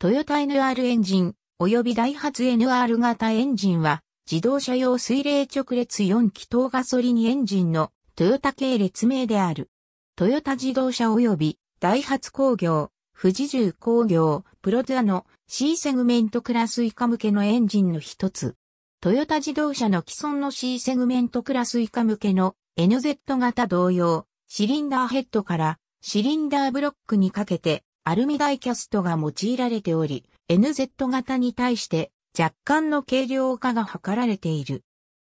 トヨタ NR エンジン、及びダイハツ NR 型エンジンは、自動車用水冷直列4気筒ガソリンエンジンのトヨタ系列名である。トヨタ自動車及びダイハツ工業、富士重工業、プロドアの C セグメントクラス以下向けのエンジンの一つ。トヨタ自動車の既存の C セグメントクラス以下向けの NZ 型同様、シリンダーヘッドからシリンダーブロックにかけてアルミダイキャストが用いられており、NZ 型に対して若干の軽量化が図られている。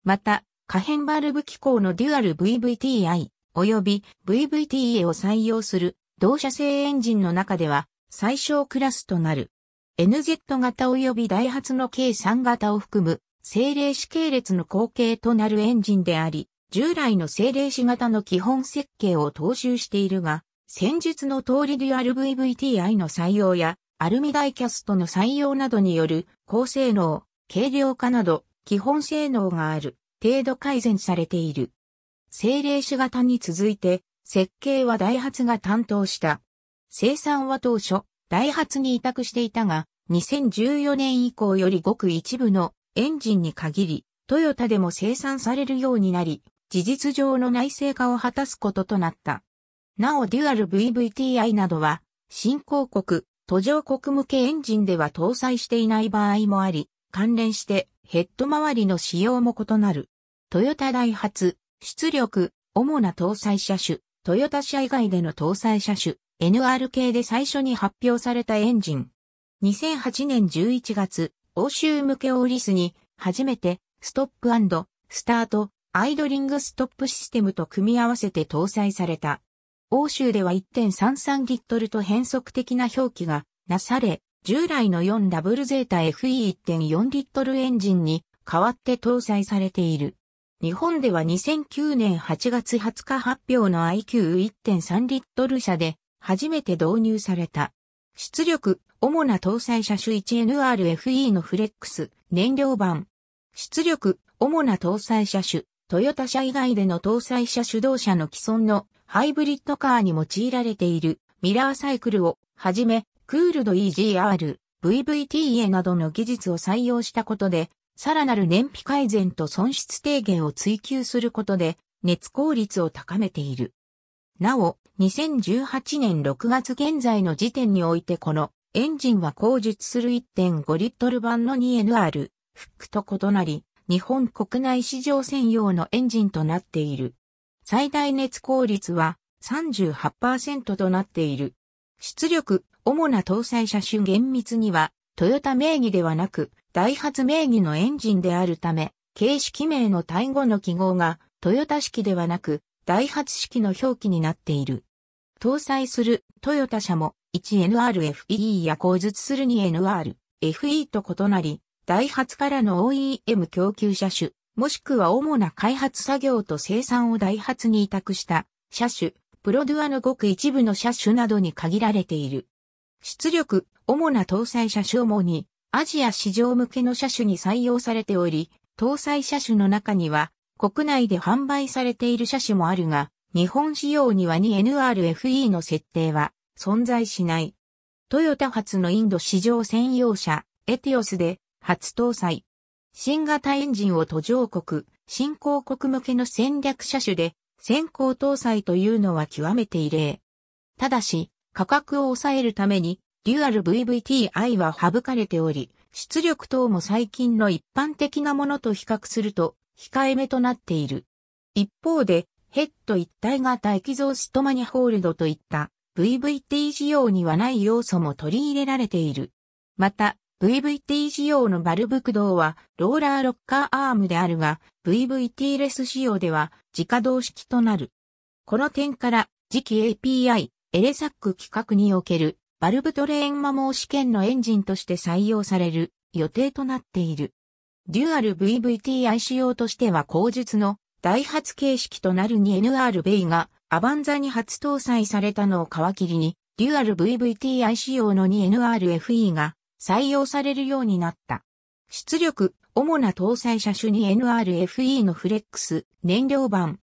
また、可変バルブ機構のデュアル VVTi 及び VVTA を採用する同社製エンジンの中では最小クラスとなる。NZ 型及びダイハツの計3型を含む精霊子系列の後継となるエンジンであり、従来の精霊子型の基本設計を踏襲しているが、戦術の通りデュアル VVTI の採用や、アルミダイキャストの採用などによる高性能、軽量化など基本性能がある程度改善されている。精霊種型に続いて設計はダイハツが担当した。生産は当初ダイハツに委託していたが2014年以降よりごく一部のエンジンに限りトヨタでも生産されるようになり事実上の内製化を果たすこととなった。なおデュアル VVTi などは、新興国、途上国向けエンジンでは搭載していない場合もあり、関連してヘッド周りの仕様も異なる。トヨタダイハツ、出力、主な搭載車種、トヨタ車以外での搭載車種、NR k で最初に発表されたエンジン。2008年11月、欧州向けオーリスに、初めて、ストップスタート、アイドリングストップシステムと組み合わせて搭載された。欧州では1.33リットルと変則的な表記がなされ、従来の 4WZFE1.4 リットルエンジンに代わって搭載されている。日本では2009年8月20日発表の IQ1.3 リットル車で初めて導入された。出力、主な搭載車種 1NRFE のフレックス、燃料版。出力、主な搭載車種、トヨタ車以外での搭載車主導車の既存のハイブリッドカーに用いられているミラーサイクルをはじめ、クールド EGR、VVTA などの技術を採用したことで、さらなる燃費改善と損失低減を追求することで、熱効率を高めている。なお、2018年6月現在の時点においてこのエンジンは後述する1.5リットル版の 2NR、フックと異なり、日本国内市場専用のエンジンとなっている。最大熱効率は38%となっている。出力、主な搭載車種厳密には、トヨタ名義ではなく、ダイハツ名義のエンジンであるため、形式名の単語の記号が、トヨタ式ではなく、ダイハツ式の表記になっている。搭載するトヨタ車も 1NRFE や後述する 2NRFE と異なり、ダイハツからの OEM 供給車種もしくは主な開発作業と生産をダイハツに委託した車種、プロデュアのごく一部の車種などに限られている。出力、主な搭載車種主にアジア市場向けの車種に採用されており、搭載車種の中には国内で販売されている車種もあるが、日本仕様には 2NRFE の設定は存在しない。トヨタ発のインド市場専用車、エティオスで初搭載。新型エンジンを途上国、新興国向けの戦略車種で、先行搭載というのは極めて異例。ただし、価格を抑えるために、デュアル VVTi は省かれており、出力等も最近の一般的なものと比較すると、控えめとなっている。一方で、ヘッド一体型エキゾーストマニホールドといった VVT 仕様にはない要素も取り入れられている。また、VVT 仕様のバルブ駆動はローラーロッカーアームであるが、VVT レス仕様では自家動式となる。この点から次期 API、エレサック規格におけるバルブトレーン摩耗試験のエンジンとして採用される予定となっている。デュアル VVTI 仕様としては後述のハ発形式となる 2NR ベイがアバンザに初搭載されたのを皮切りに、デュアル VVTI 仕様の 2NRFE が採用されるようになった。出力、主な搭載車種に NRFE のフレックス、燃料版。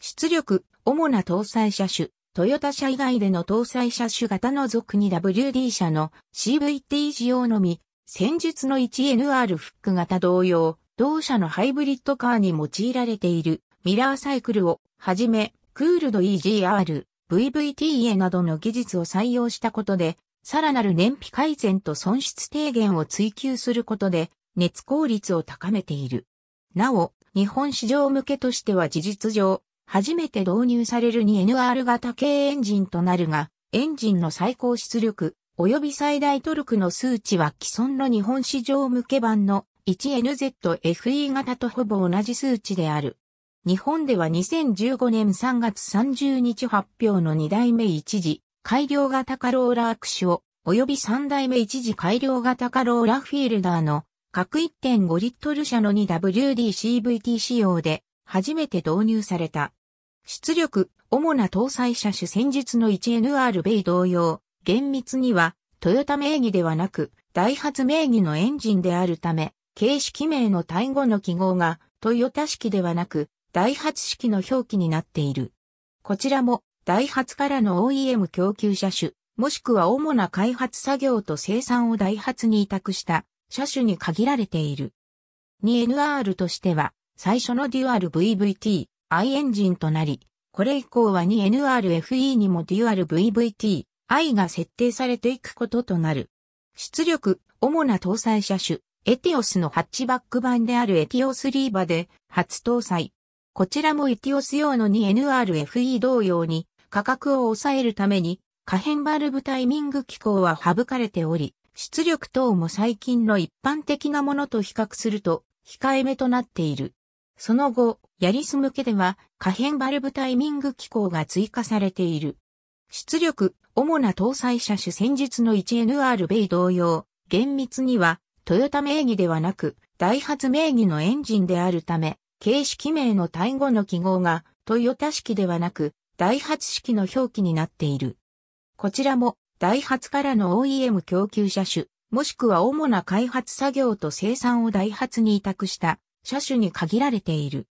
出力、主な搭載車種、トヨタ車以外での搭載車種型の属に WD 車の CVT 仕様のみ、戦術の 1NR フック型同様、同社のハイブリッドカーに用いられているミラーサイクルをはじめ、クールド EGR、VVTA などの技術を採用したことで、さらなる燃費改善と損失低減を追求することで、熱効率を高めている。なお、日本市場向けとしては事実上、初めて導入される 2NR 型軽エンジンとなるが、エンジンの最高出力及び最大トルクの数値は既存の日本市場向け版の 1NZFE 型とほぼ同じ数値である。日本では2015年3月30日発表の2代目一時改良型カローラシ手を、及び3代目一次改良型カローラフィールダーの各1.5リットル車の 2WD-CVT 仕様で初めて導入された。出力、主な搭載車種戦術の 1NR ベイ同様、厳密にはトヨタ名義ではなく、ダイハツ名義のエンジンであるため、形式名の単語の記号がトヨタ式ではなく、ダイハツ式の表記になっている。こちらもダイハツからの OEM 供給車種、もしくは主な開発作業と生産をダイハツに委託した車種に限られている。2NR としては、最初のデュアル VVT、i エンジンとなり、これ以降は 2NRFE にもデュアル VVT、i が設定されていくこととなる。出力、主な搭載車種、エティオスのハッチバック版であるエティオスリーバで初搭載。こちらもエティオス用の 2NRFE 同様に価格を抑えるために、可変バルブタイミング機構は省かれており、出力等も最近の一般的なものと比較すると、控えめとなっている。その後、ヤリス向けでは、可変バルブタイミング機構が追加されている。出力、主な搭載車種戦術の 1NR ベイ同様、厳密には、トヨタ名義ではなく、ダイハツ名義のエンジンであるため、形式名の単語の記号が、トヨタ式ではなく、ダイハツ式の表記になっている。こちらも、ダイハツからの OEM 供給車種、もしくは主な開発作業と生産をダイハツに委託した車種に限られている。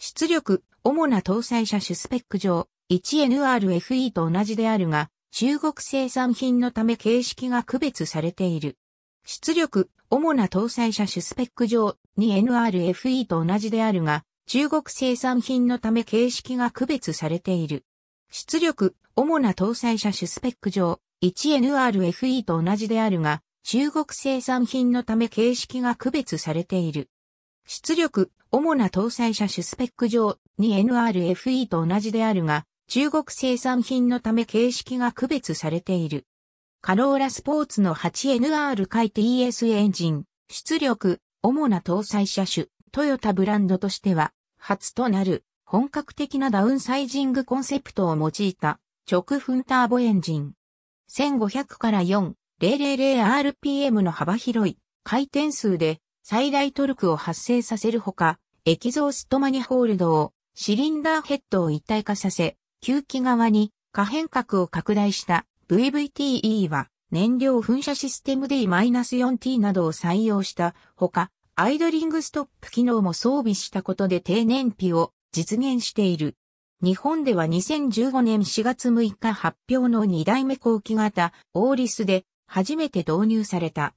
出力、主な搭載車種スペック上、1NRFE と同じであるが、中国生産品のため形式が区別されている。出力、主な搭載車種スペック上、2NRFE と同じであるが、中国生産品のため形式が区別されている。出力、主な搭載車種スペック上、1NRFE と同じであるが、中国生産品のため形式が区別されている。出力、主な搭載車種スペック上、2NRFE と同じであるが、中国生産品のため形式が区別されている。カローラスポーツの 8NR 回 TS エンジン、出力、主な搭載車種、トヨタブランドとしては、初となる本格的なダウンサイジングコンセプトを用いた直噴ターボエンジン。1500から4 000rpm の幅広い回転数で最大トルクを発生させるほか、エキゾーストマニホールドをシリンダーヘッドを一体化させ、吸気側に可変角を拡大した VVTE は燃料噴射システム D-4T などを採用したほか、アイドリングストップ機能も装備したことで低燃費を実現している。日本では2015年4月6日発表の2代目後期型オーリスで初めて導入された。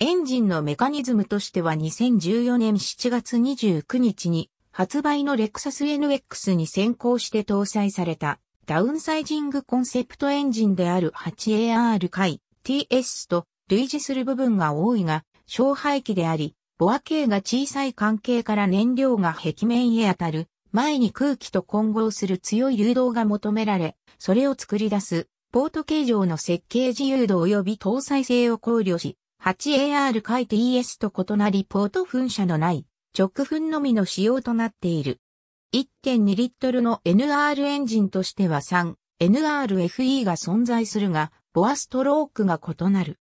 エンジンのメカニズムとしては2014年7月29日に発売のレクサス NX に先行して搭載されたダウンサイジングコンセプトエンジンである 8AR 回 TS と類似する部分が多いが、小排気であり、ボア径が小さい関係から燃料が壁面へ当たる、前に空気と混合する強い流動が求められ、それを作り出す、ポート形状の設計自由度及び搭載性を考慮し、8AR 回い s と異なりポート噴射のない直噴のみの仕様となっている。1.2リットルの NR エンジンとしては 3NRFE が存在するが、ボアストロークが異なる。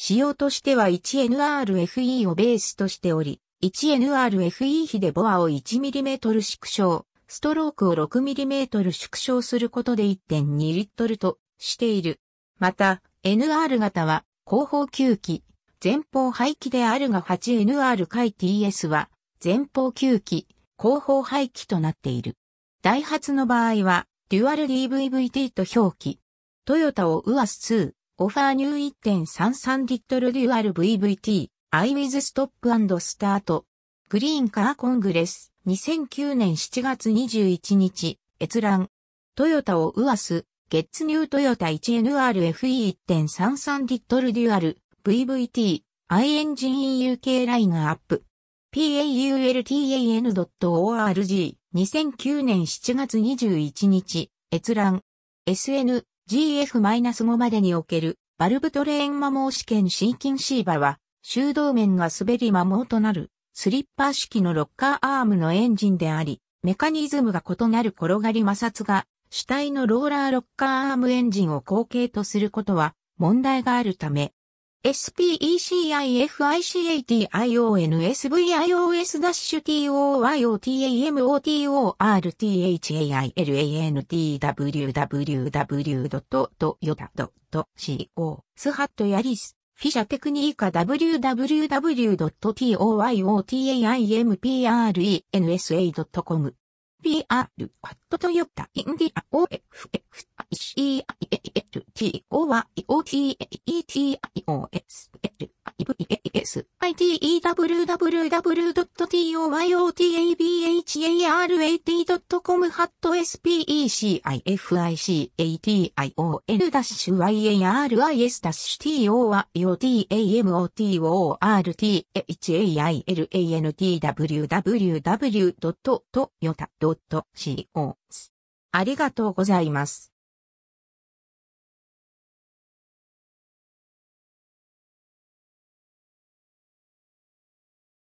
仕様としては 1NRFE をベースとしており、1NRFE 比でボアを 1mm 縮小、ストロークを 6mm 縮小することで1.2リットルとしている。また、NR 型は後方吸機、前方排気であるが 8NR 回 TS は前方吸機、後方排気となっている。ダイハツの場合は、デュアル DVVT と表記。トヨタをウアス2、オファーニュー1.33リットルデュアル VVT、I with Stop and Start。グリーンカーコングレス、2009年7月21日、閲覧。トヨタをウアス、ゲッツニュートヨタ 1NRFE1.33 リットルデュアル、VVT、I エンジン UK ラインアップ。paultan.org2009 年7月21日、閲覧。SN GF-5 までにおけるバルブトレーン摩耗試験キンシーバは、修道面が滑り摩耗となるスリッパー式のロッカーアームのエンジンであり、メカニズムが異なる転がり摩擦が主体のローラーロッカーアームエンジンを後継とすることは問題があるため、s p e c i n s s p u y o t o y o t a m o r t a l a n t w w w y o t a c o スハットヤリスフィシャテクニーカ www.toyotamprensA.com PR、パッドトヨタ、インディア、OF、F、ICI、L、T、O、Y、O、T、E、T、I、O、S、L、i i s t e www.toyotavhar.com ハット s p e c i t i o n y a r i s t o y o t a m o t o r t w w w t o y o t a c o ありがとうございます。